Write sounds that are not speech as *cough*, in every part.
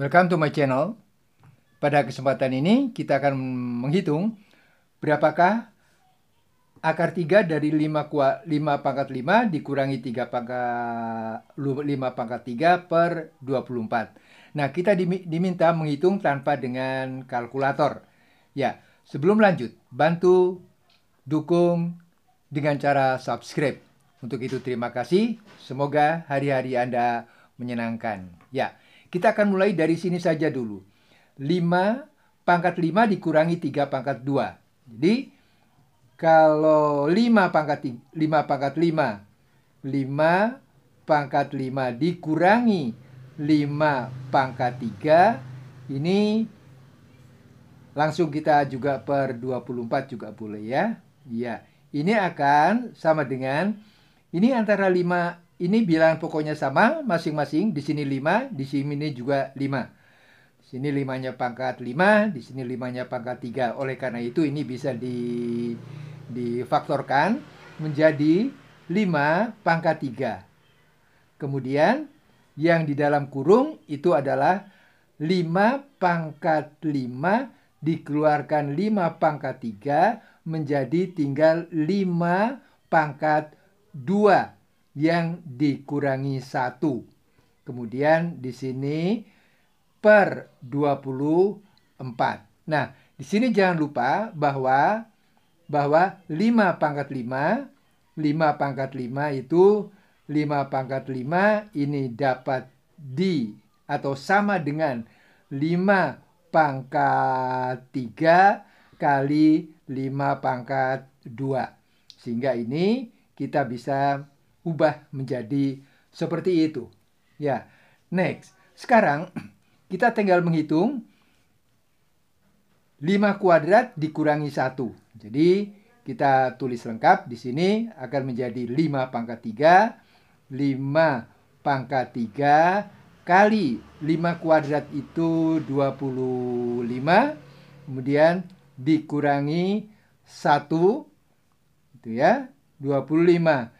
Welcome to my channel. Pada kesempatan ini kita akan menghitung berapakah akar 3 dari 5, kua, 5 pangkat 5 dikurangi 3 pangkat 5 pangkat 3 per 24. Nah, kita diminta menghitung tanpa dengan kalkulator. Ya, sebelum lanjut, bantu dukung dengan cara subscribe. Untuk itu terima kasih. Semoga hari-hari Anda menyenangkan. Ya. Kita akan mulai dari sini saja dulu. 5 pangkat 5 dikurangi 3 pangkat 2. Jadi kalau 5 pangkat 5 pangkat 5 5 pangkat 5 dikurangi 5 pangkat 3 ini langsung kita juga per 24 juga boleh ya. Iya. Ini akan sama dengan ini antara 5 ini bilangan pokoknya sama, masing-masing. Di sini 5, di sini juga 5. Di sini 5-nya pangkat 5, di sini 5-nya pangkat 3. Oleh karena itu ini bisa di, difaktorkan menjadi 5 pangkat 3. Kemudian yang di dalam kurung itu adalah 5 pangkat 5 dikeluarkan 5 pangkat 3 menjadi tinggal 5 pangkat 2 yang dikurangi 1. Kemudian di sini per 24. Nah, di sini jangan lupa bahwa bahwa 5 pangkat 5, 5 pangkat 5 itu 5 pangkat 5 ini dapat di atau sama dengan 5 pangkat 3 kali 5 pangkat 2. Sehingga ini kita bisa ubah menjadi seperti itu. Ya, next. Sekarang *clears throat* kita tinggal menghitung 5 kuadrat dikurangi 1. Jadi kita tulis lengkap di sini akan menjadi 5 pangkat 3. 5 pangkat 3 kali 5 kuadrat itu 25. Kemudian dikurangi 1. Itu ya, 25. 25.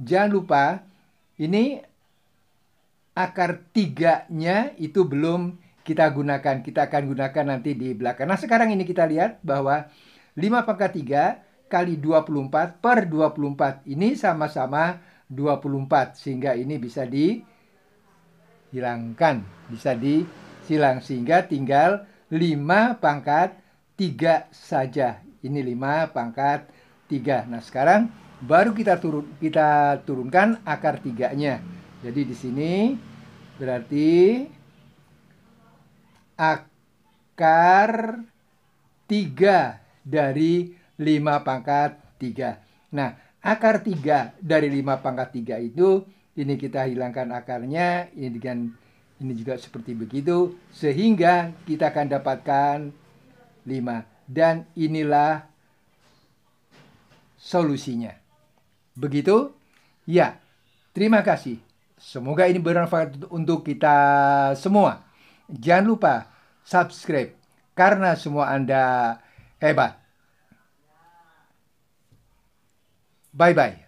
Jangan lupa ini akar tiganya itu belum kita gunakan. Kita akan gunakan nanti di belakang. Nah sekarang ini kita lihat bahwa 5 pangkat 3 kali 24 per 24. Ini sama-sama 24 sehingga ini bisa dihilangkan. Bisa disilang sehingga tinggal 5 pangkat 3 saja. Ini 5 pangkat 3. Nah sekarang baru kita turun kita turunkan akar tiganya. Jadi di sini berarti akar tiga dari lima pangkat tiga Nah, akar tiga dari lima pangkat tiga itu ini kita hilangkan akarnya ini dengan ini juga seperti begitu sehingga kita akan dapatkan lima dan inilah solusinya. Begitu? Ya, terima kasih. Semoga ini bermanfaat untuk kita semua. Jangan lupa subscribe karena semua Anda hebat. Bye-bye.